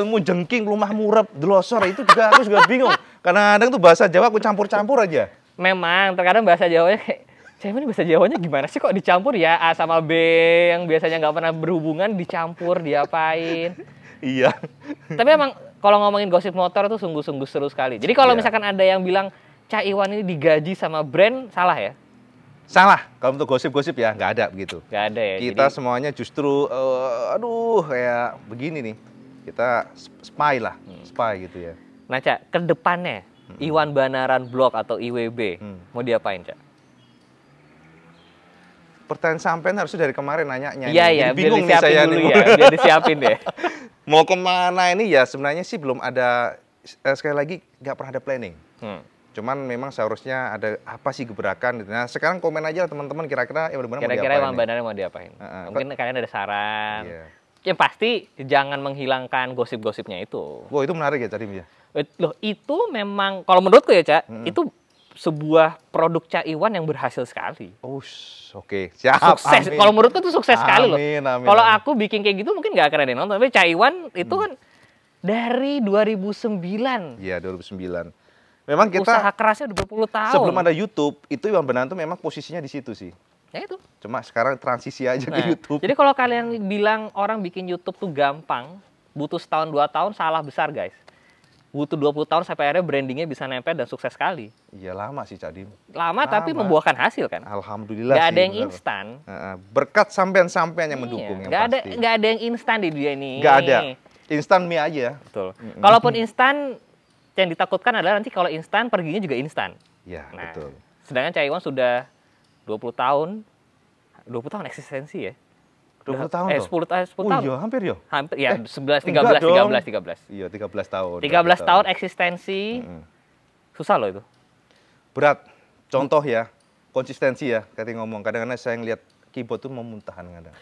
ilmu jengking, rumah murep, delosor itu juga aku juga bingung. Karena kadang tuh bahasa Jawa aku campur-campur aja. Memang terkadang bahasa Jawanya kayak Cewek ini bahasa Jawanya gimana sih kok dicampur ya A sama B yang biasanya nggak pernah berhubungan dicampur diapain? iya. Tapi emang kalau ngomongin gosip motor tuh sungguh-sungguh seru sekali. Jadi kalau iya. misalkan ada yang bilang Cah Iwan ini digaji sama brand salah ya? salah kalau untuk gosip-gosip ya nggak ada begitu nggak ada ya kita jadi... semuanya justru uh, aduh kayak begini nih kita spy lah, hmm. spy gitu ya. Nah, Cak, ke depannya hmm. Iwan Banaran Blok atau IWB hmm. mau diapain, Cak? Pertanyaan sampean harusnya dari kemarin nanya Iya, iya, bingung nih saya dulu ya, biar disiapin deh. mau kemana ini ya sebenarnya sih belum ada eh, sekali lagi nggak pernah ada planning. Hmm. Cuman memang seharusnya ada apa sih gebrakan gitu. Nah, sekarang komen aja teman-teman kira-kira ya benar-benar mau diapain. Kira-kira Iwan Banaran mau diapain? Uh, uh, Mungkin kalian ada saran. Yeah yang pasti jangan menghilangkan gosip-gosipnya itu. Wow itu menarik ya cari ya. Eh, loh itu memang kalau menurutku ya Cak, hmm itu sebuah produk Cak Iwan yang berhasil sekali. Oh, oke. Okay. Siap. Sukses. Kalau menurutku itu sukses amin, sekali loh. Amin, Kalau aku bikin kayak gitu mungkin nggak akan ada yang nonton. Tapi Cak Iwan itu hmm. kan dari 2009. Iya, 2009. Memang kita usaha kerasnya 20 tahun. Sebelum ada YouTube, itu Iwan Benanto memang posisinya di situ sih. Ya itu. Cuma sekarang transisi aja nah, ke YouTube. Jadi kalau kalian bilang orang bikin YouTube tuh gampang, butuh setahun dua tahun salah besar guys. Butuh 20 tahun sampai akhirnya brandingnya bisa nempel dan sukses sekali. Iya lama sih Cadim. Lama, lama. tapi membuahkan hasil kan. Alhamdulillah gak sih. ada yang instan. Berkat sampean-sampean yang iya, mendukung yang gak pasti. Ada, gak ada yang instan di dunia ini. Gak ada. Instan mie aja. Betul. Mm -hmm. Kalaupun instan, yang ditakutkan adalah nanti kalau instan perginya juga instan. Iya nah, betul. Sedangkan Caiwan sudah 20 tahun 20 tahun eksistensi ya 20 tahun eh, 10, loh. 10, 10 eh, oh, tahun. iya, hampir ya. Hampir ya, eh, 11 13 13 13. Iya, 13 tahun. 13 tahun, tahun eksistensi. Hmm. Susah loh itu. Berat. Contoh ya, konsistensi ya, kayak ngomong. Kadang-kadang saya ngeliat keyboard tuh memuntahan kadang.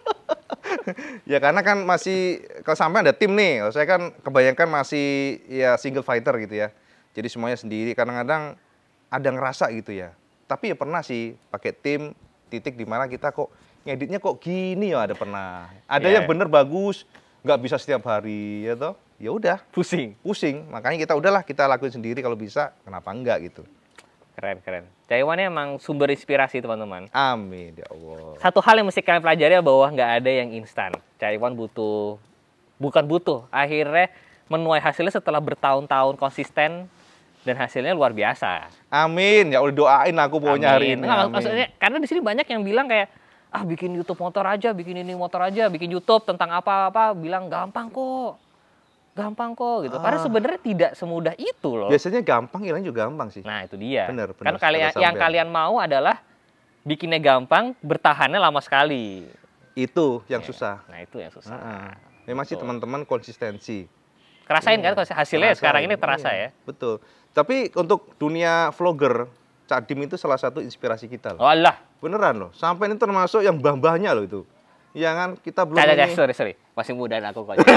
ya karena kan masih kalau sampai ada tim nih, saya kan kebayangkan masih ya single fighter gitu ya. Jadi semuanya sendiri. Kadang-kadang ada ngerasa gitu ya tapi ya pernah sih pakai tim titik di mana kita kok ngeditnya kok gini ya ada pernah. Ada yeah. yang iya. bener bagus, nggak bisa setiap hari ya toh. Ya udah, pusing. Pusing. Makanya kita udahlah kita lakuin sendiri kalau bisa, kenapa enggak gitu. Keren, keren. Taiwan emang sumber inspirasi teman-teman. Amin ya Allah. Satu hal yang mesti kalian pelajari ya, bahwa nggak ada yang instan. Taiwan butuh, bukan butuh. Akhirnya menuai hasilnya setelah bertahun-tahun konsisten dan hasilnya luar biasa. Amin. Ya udah doain aku pokoknya hari ini. Nah, maksudnya karena di sini banyak yang bilang kayak ah bikin YouTube motor aja, bikin ini motor aja, bikin YouTube tentang apa-apa, bilang gampang kok. Gampang kok gitu. Ah. Padahal sebenarnya tidak semudah itu loh. Biasanya gampang hilang juga gampang sih. Nah, itu dia. Bener, bener. Karena kalian yang kalian mau adalah bikinnya gampang, bertahannya lama sekali. Itu yang ya. susah. Nah, itu yang susah. ah. Memang sih teman-teman konsistensi. Kerasain kan iya. kan hasilnya Kerasain. sekarang ini terasa iya. ya. Betul. Tapi untuk dunia vlogger, Cak Dim itu salah satu inspirasi kita loh. Allah. Beneran loh. Sampai ini termasuk yang bambahnya loh itu. Ya kan kita belum Tidak, ini... sorry, sorry. Masih muda aku kok.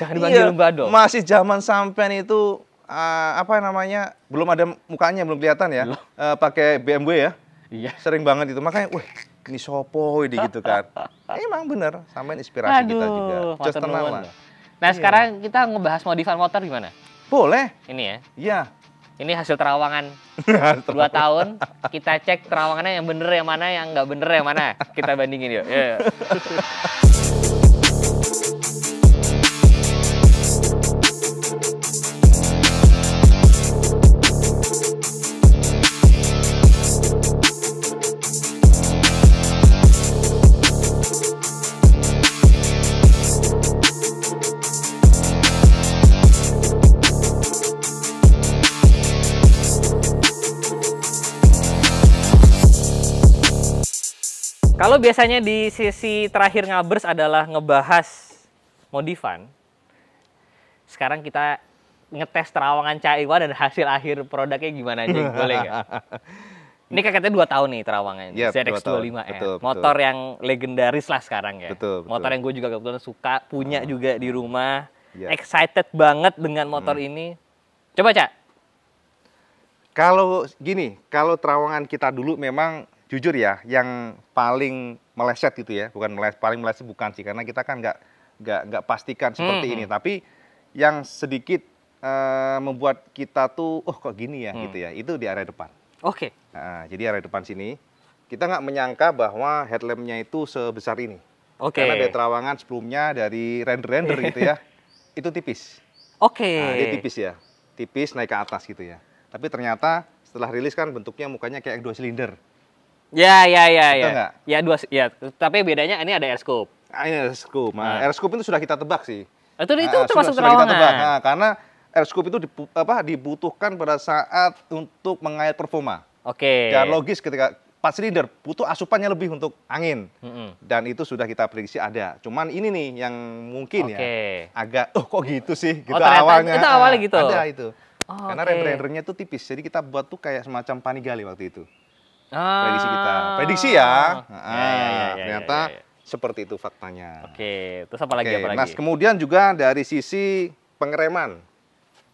Jangan dipanggil iya, dong. Masih zaman sampean itu uh, apa namanya? Belum ada mukanya, belum kelihatan ya. Uh, pakai BMW ya. Iya. Sering banget itu. Makanya, wah, ini sopo ini gitu kan. Emang bener, sampean inspirasi Aduh, kita juga. Just tenang lah. Nah, iya. sekarang kita ngebahas modifan motor gimana? Boleh. Ini ya? Iya. Ini hasil terawangan. Dua tahun, kita cek terawangannya yang bener yang mana, yang nggak bener yang mana. Kita bandingin yuk. Yeah. Iya. Kalau biasanya di sisi terakhir ngabers adalah ngebahas modifan, sekarang kita ngetes terawangan Caiwa dan hasil akhir produknya gimana aja boleh nggak? Ini kakaknya dua tahun nih terawangan, yep, ZX25R. Ya. Motor betul. yang legendaris lah sekarang ya. Betul, betul. Motor yang gue juga kebetulan suka, punya hmm. juga di rumah. Yep. Excited banget dengan motor hmm. ini. Coba, Cak. Kalau gini, kalau terawangan kita dulu memang jujur ya, yang paling meleset gitu ya, bukan meleset, paling meleset bukan sih, karena kita kan nggak nggak nggak pastikan seperti hmm. ini. Tapi yang sedikit uh, membuat kita tuh, oh kok gini ya, hmm. gitu ya, itu di area depan. Oke. Okay. Nah, jadi area depan sini, kita nggak menyangka bahwa headlampnya itu sebesar ini. Oke. Okay. Karena dari terawangan sebelumnya dari render-render gitu ya, itu tipis. Oke. Okay. Nah, dia tipis ya, tipis naik ke atas gitu ya. Tapi ternyata setelah rilis kan bentuknya mukanya kayak dua silinder. Ya, ya, ya, Betul ya. Enggak? Ya dua, ya. Tapi bedanya ini ada air Ah, ini scoop. Nah, nah. scoop itu sudah kita tebak sih. Ah, itu itu nah, termasuk sudah, sudah kita tebak. Nah, karena air scoop itu dipu, apa, dibutuhkan pada saat untuk mengait performa. Oke. Okay. Dan logis ketika pas silinder butuh asupannya lebih untuk angin mm -hmm. dan itu sudah kita prediksi ada cuman ini nih yang mungkin okay. ya agak oh kok gitu sih oh, gitu oh, awalnya itu awalnya gitu ada itu oh, karena okay. rendernya itu tipis jadi kita buat tuh kayak semacam panigali waktu itu Ah. Prediksi kita. Ya. Prediksi ya, ya. Ah, ya, ya, ya, ternyata ya, ya, ya. seperti itu faktanya. Oke, terus apa lagi? Oke. Apa lagi? Nah, kemudian juga dari sisi pengereman.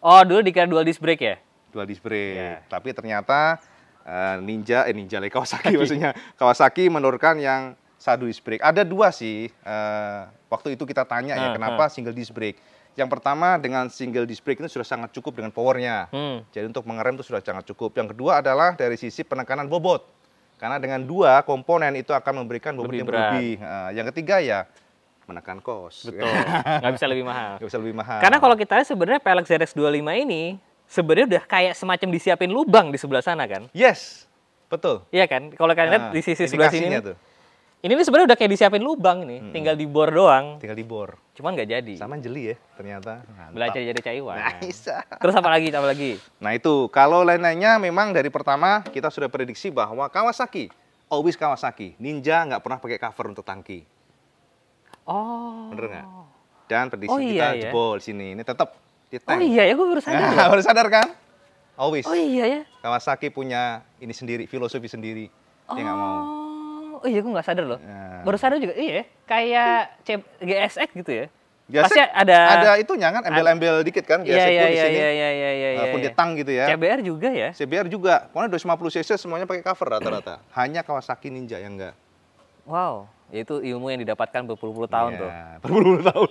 Oh, dulu dikira dual disc brake ya? Dual disc brake. Ya. Tapi ternyata uh, Ninja, eh Ninja lagi Kawasaki maksudnya. Kawasaki menurunkan yang satu disc brake. Ada dua sih. Uh, waktu itu kita tanya uh, ya, nah, kenapa uh. single disc brake? Yang pertama dengan single disc brake itu sudah sangat cukup dengan powernya. Hmm. Jadi untuk mengerem itu sudah sangat cukup. Yang kedua adalah dari sisi penekanan bobot. Karena dengan dua komponen itu akan memberikan bobot lebih yang berat. lebih. Uh, yang ketiga ya menekan kos. Betul. Nggak bisa lebih mahal. Gak bisa lebih mahal. Karena kalau kita lihat sebenarnya Pelex ZX25 ini sebenarnya udah kayak semacam disiapin lubang di sebelah sana kan? Yes. Betul. Iya kan? Kalau kalian lihat nah, di sisi sebelah sini tuh. Ini nih sebenarnya udah kayak disiapin lubang nih, hmm. tinggal dibor doang. Tinggal dibor. Cuman nggak jadi. Sama jeli ya ternyata. Mantap. Nah, Belajar jadi caiwan. Nice. Terus apa lagi? Apa lagi? Nah itu kalau lain-lainnya memang dari pertama kita sudah prediksi bahwa Kawasaki, always Kawasaki, Ninja nggak pernah pakai cover untuk tangki. Oh. Bener nggak? Dan prediksi oh, iya, kita iya. Ya. jebol sini. Ini tetap di oh tank. Oh iya ya, gue baru sadar. Nah, baru sadar kan? Always. Oh iya ya. Kawasaki punya ini sendiri, filosofi sendiri. Dia nggak oh. mau Oh iya, gue nggak sadar loh. Ya. Baru sadar juga, iya. Kayak C GSX gitu ya. GSX Pasti ada ada itunya kan embel-embel dikit kan GSX iya, ya, di iya, sini. Iya iya iya iya nah, iya. iya. tang gitu ya. CBR juga ya. CBR juga. Pokoknya 250 cc semuanya pakai cover rata-rata. Hanya Kawasaki Ninja yang enggak. Wow, ya itu ilmu yang didapatkan berpuluh-puluh tahun ya, tuh. Berpuluh-puluh tahun.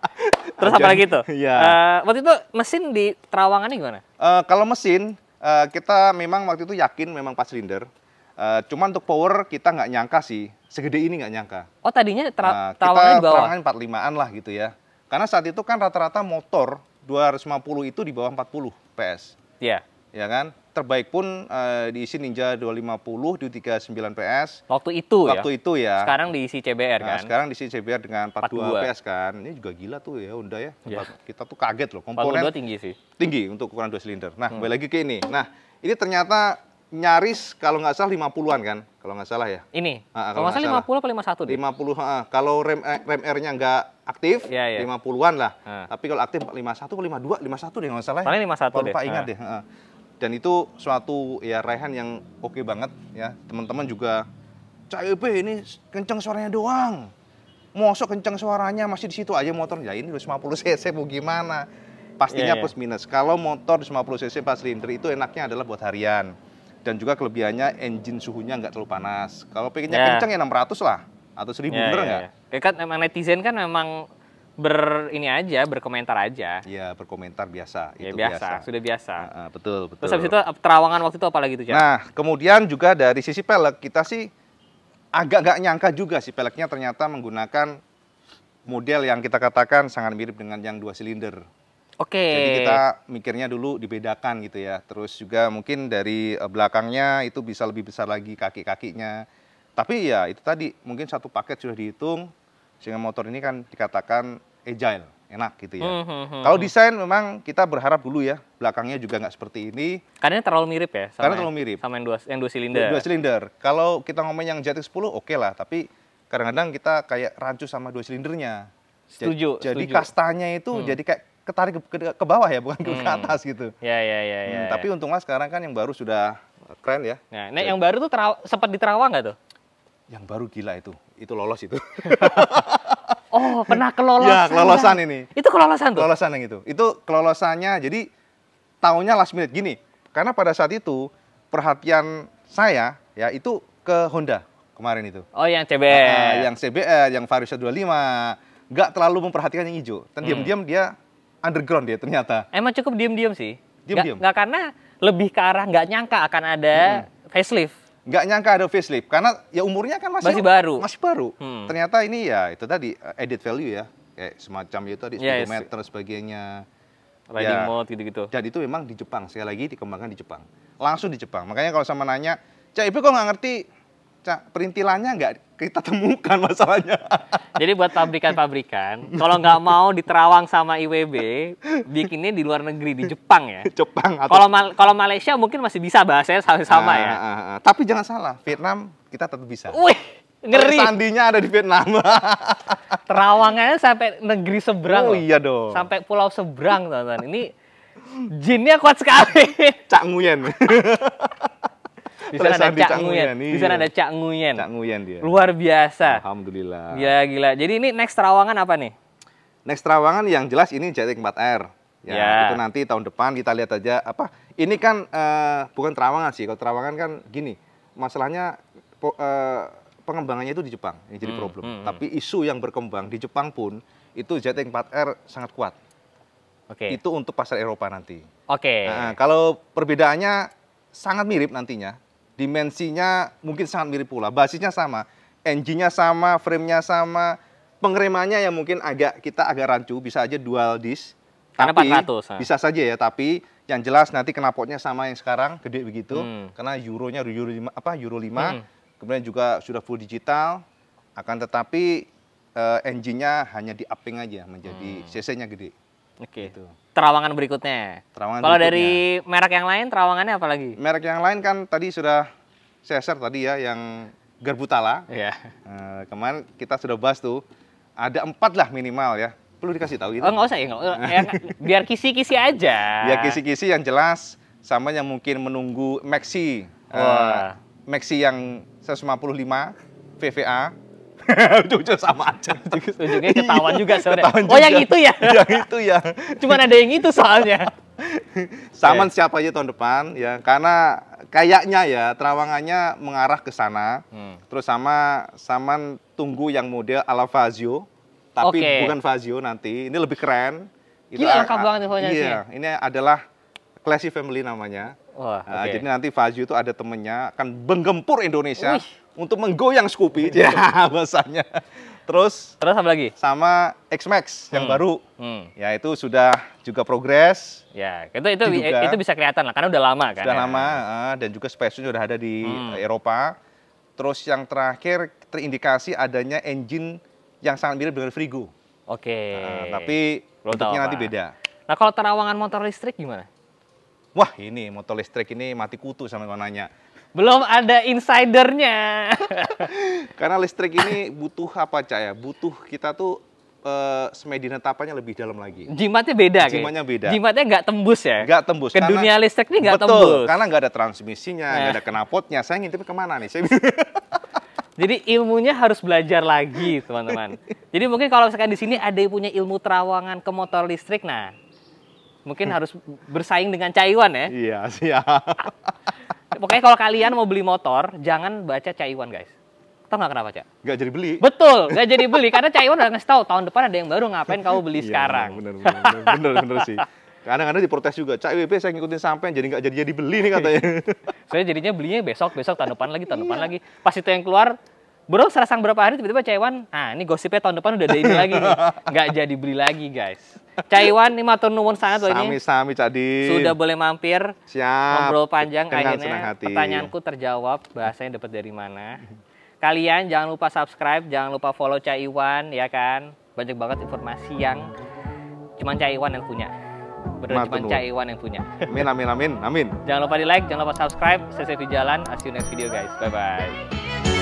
Terus apa lagi tuh? Iya. Uh, waktu itu mesin di terawangannya gimana? Uh, kalau mesin uh, kita memang waktu itu yakin memang pas silinder. Uh, cuman untuk power kita nggak nyangka sih, segede ini nggak nyangka. Oh tadinya tra nah, terawangnya di bawah? Kita 45-an lah gitu ya. Karena saat itu kan rata-rata motor 250 itu di bawah 40 PS. Iya. Yeah. Ya kan? Terbaik pun uh, eh, diisi Ninja 250 di 39 PS. Waktu itu Waktu ya? Waktu itu ya. Sekarang diisi CBR nah, kan? Sekarang diisi CBR dengan 42, 42 PS kan. Ini juga gila tuh ya Honda ya. Yeah. Iya. Kita tuh kaget loh. Komponen 42 tinggi sih. Tinggi untuk ukuran dua silinder. Nah, hmm. lagi ke ini. Nah, ini ternyata nyaris kalau nggak salah lima puluhan kan, kalau nggak salah ya. Ini. Ah, ah, kalau nggak salah puluh atau 51 deh. 50, uh, ah, kalau rem eh, rem R-nya nggak aktif iya, iya. lima yeah. 50-an lah. Uh. Tapi kalau aktif 51 atau lima 51 deh kalau nggak salah. Ya. Paling 51 Lupa deh. Lupa ingat uh. deh. Uh. Dan itu suatu ya raihan yang oke okay banget ya. Teman-teman juga CIP ini kenceng suaranya doang. Mosok kenceng suaranya masih di situ aja motor. Ya ini lima puluh cc mau gimana? Pastinya yeah, yeah. plus minus. Kalau motor lima puluh cc pas silinder itu enaknya adalah buat harian dan juga kelebihannya engine suhunya nggak terlalu panas. Kalau pengennya yeah. kencang ya 600 lah atau 1000 yeah, bener ya, nggak? Yeah, yeah. kan emang netizen kan memang ber ini aja berkomentar aja. Iya, berkomentar biasa. Ya, itu biasa, biasa, sudah biasa. Uh, betul, betul. Terus habis itu terawangan waktu itu apa lagi tuh, Nah, kemudian juga dari sisi pelek kita sih agak nggak nyangka juga sih peleknya ternyata menggunakan model yang kita katakan sangat mirip dengan yang dua silinder. Oke. Okay. Jadi kita mikirnya dulu dibedakan gitu ya. Terus juga mungkin dari eh, belakangnya itu bisa lebih besar lagi kaki-kakinya. Tapi ya itu tadi mungkin satu paket sudah dihitung sehingga motor ini kan dikatakan agile, enak gitu ya. Hmm, hmm, hmm, Kalau hmm. desain memang kita berharap dulu ya belakangnya juga nggak seperti ini. Karena terlalu mirip ya. Sama Karena terlalu mirip. Sama yang dua yang dua silinder. Dua, dua silinder. Kalau kita ngomong yang jatik 10 oke okay lah, tapi kadang-kadang kita kayak rancu sama dua silindernya. Setuju. Jadi setuju. kastanya itu hmm. jadi kayak ketarik ke, ke, ke bawah ya, bukan ke, hmm. ke atas gitu. Ya ya ya. ya hmm, ya, ya. Tapi untunglah sekarang kan yang baru sudah keren ya. ya nah, Jadi. yang baru tuh sempat di Terawang nggak tuh? Yang baru gila itu, itu lolos itu. oh, pernah kelolosan. Ya, kelolosan ini. Itu kelolosan tuh. Kelolosan yang itu. Itu kelolosannya jadi tahunnya last minute gini. Karena pada saat itu perhatian saya ya itu ke Honda kemarin itu. Oh, yang CBR. Uh, yang CBR, yang Vario lima. Nggak terlalu memperhatikan yang hijau. Dan diam hmm. diam-diam dia underground dia ternyata. Emang cukup diem-diem sih. diem diam Gak karena lebih ke arah nggak nyangka akan ada hmm. facelift. Nggak nyangka ada facelift karena ya umurnya kan masih, masih baru. Masih baru. Hmm. Ternyata ini ya itu tadi eh, edit value ya. Kayak semacam ya itu tadi yeah, speedometer yes. sebagainya. Riding ya, mode gitu-gitu. Dan itu memang di Jepang, sekali lagi dikembangkan di Jepang. Langsung di Jepang. Makanya kalau sama nanya, Cak Ibu kok nggak ngerti perintilannya nggak kita temukan masalahnya. Jadi buat pabrikan-pabrikan, kalau nggak mau diterawang sama IWB, bikinnya di luar negeri di Jepang ya. Jepang. Atau... Kalau Mal kalau Malaysia mungkin masih bisa bahasanya sama-sama nah, ya. ah, ya. Ah, ah. Tapi jangan salah, Vietnam kita tetap bisa. Wih, ngeri. Sandinya ada di Vietnam. Terawangannya sampai negeri seberang. Oh iya dong. Sampai pulau seberang, teman-teman. Ini jinnya kuat sekali. Cak Nguyen. Di sana ada Cak Nguyen. Di sana iya. ada Cak Nguyen. Cak Nguyen dia. Luar biasa. Alhamdulillah. ya gila. Jadi ini next Terawangan apa nih? Next Terawangan yang jelas ini jadi 4 r Ya, ya, itu nanti tahun depan kita lihat aja apa. Ini kan uh, bukan Terawangan sih. Kalau Terawangan kan gini, masalahnya po, uh, pengembangannya itu di Jepang Ini jadi hmm, problem. Hmm, hmm, Tapi isu yang berkembang di Jepang pun itu jadi 4 r sangat kuat. Oke. Okay. Itu untuk pasar Eropa nanti. Oke. Okay. Nah, kalau perbedaannya sangat mirip nantinya dimensinya mungkin sangat mirip pula. Basisnya sama, engine-nya sama, frame-nya sama, pengeremannya yang mungkin agak kita agak rancu, bisa aja dual disc. Karena tapi, 400. Bisa saja ya, tapi yang jelas nanti kenapotnya sama yang sekarang, gede begitu. Hmm. Karena euronya euro 5 apa euro 5. Hmm. Kemudian juga sudah full digital. Akan tetapi uh, engine-nya hanya di-upping aja menjadi hmm. CC-nya gede. Oke. Okay. Gitu terawangan berikutnya. Terawangan Kalau dari merek yang lain terawangannya apa lagi? Merek yang lain kan tadi sudah saya share tadi ya yang Gerbutala. Iya. Uh, kemarin kita sudah bahas tuh ada empat lah minimal ya. Perlu dikasih tahu itu. Oh nggak usah ya, ya biar kisi-kisi aja. Biar kisi-kisi yang jelas sama yang mungkin menunggu Maxi. Oh. Uh, Maxi yang 155 VVA Ujung-ujungnya sama aja. Ujung-ujungnya ketahuan juga sebenarnya. oh yang itu ya? yang itu ya. Cuman ada yang itu soalnya. Sama okay. siapa aja tahun depan ya karena kayaknya ya terawangannya mengarah ke sana. Hmm. Terus sama Saman tunggu yang model ala Fazio tapi okay. bukan Fazio nanti. Ini lebih keren. Itu lengkap banget Iya, sih. ini adalah Classy Family namanya. Wah, nah, okay. uh, jadi nanti Fazio itu ada temennya akan menggempur Indonesia. Uih untuk menggoyang Scoopy, ya bahasanya. Terus terus apa lagi? Sama X-Max yang hmm. baru. Hmm. Ya itu sudah juga progres. Ya, itu itu eh, itu bisa kelihatan lah karena udah lama kan. Sudah ya. lama eh, dan juga spesiesnya sudah ada di hmm. Eropa. Terus yang terakhir terindikasi adanya engine yang sangat mirip dengan Frigo. Oke. Okay. Nah, eh, tapi bentuknya nanti beda. Nah, kalau terawangan motor listrik gimana? Wah, ini motor listrik ini mati kutu sama yang nanya belum ada insidernya. Karena listrik ini butuh apa, Cak ya? Butuh kita tuh uh, eh, semedina tapannya lebih dalam lagi. Jimatnya beda Jimatnya kayak. beda. Jimatnya nggak tembus ya? Nggak tembus. Ke dunia listrik ini nggak tembus. karena nggak ada transmisinya, nggak nah. ada kenapotnya. Saya ngintip kemana nih? Saya... Jadi ilmunya harus belajar lagi, teman-teman. Jadi mungkin kalau misalkan di sini ada yang punya ilmu terawangan ke motor listrik, nah mungkin hmm. harus bersaing dengan Caiwan ya. Iya, siap. Pokoknya kalau kalian mau beli motor, jangan baca Caiwan guys. Tahu nggak kenapa, Cak? Nggak jadi beli. Betul, nggak jadi beli. Karena Caiwan udah ngasih tahu tahun depan ada yang baru ngapain kamu beli iya, sekarang. Bener, bener, bener, bener, bener sih. Kadang-kadang diprotes juga, Cak WP saya ngikutin sampean jadi nggak jadi-jadi beli nih katanya. saya jadinya belinya besok, besok tahun depan lagi, tahun depan iya. lagi. Pas itu yang keluar, Bro, serasang berapa hari tiba-tiba Caiwan, ah ini gosipnya tahun depan udah ada ini lagi nih. Nggak jadi beli lagi guys. Caiwan Iwan, ini matur nuwun sangat loh ini. Sami-sami Cak Di. Sudah boleh mampir. Siap. Ngobrol panjang Dengan akhirnya hati. pertanyaanku terjawab, bahasanya dapat dari mana. Kalian jangan lupa subscribe, jangan lupa follow Caiwan ya kan. Banyak banget informasi yang cuman Caiwan yang punya. Benar cuma Cak yang punya. Amin amin amin amin. Jangan lupa di like, jangan lupa subscribe. Saya Jalan, see you next video guys. Bye bye.